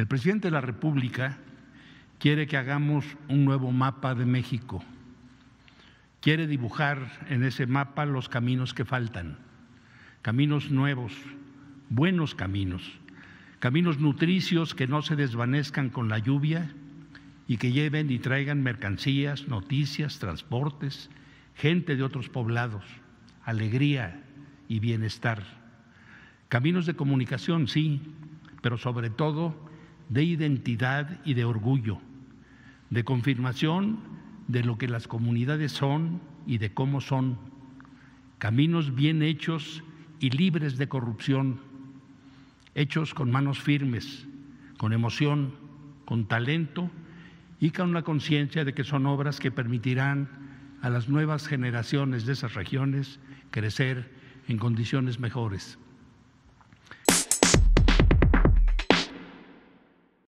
El presidente de la República quiere que hagamos un nuevo mapa de México. Quiere dibujar en ese mapa los caminos que faltan, caminos nuevos, buenos caminos, caminos nutricios que no se desvanezcan con la lluvia y que lleven y traigan mercancías, noticias, transportes, gente de otros poblados, alegría y bienestar. Caminos de comunicación, sí, pero sobre todo de identidad y de orgullo, de confirmación de lo que las comunidades son y de cómo son, caminos bien hechos y libres de corrupción, hechos con manos firmes, con emoción, con talento y con la conciencia de que son obras que permitirán a las nuevas generaciones de esas regiones crecer en condiciones mejores.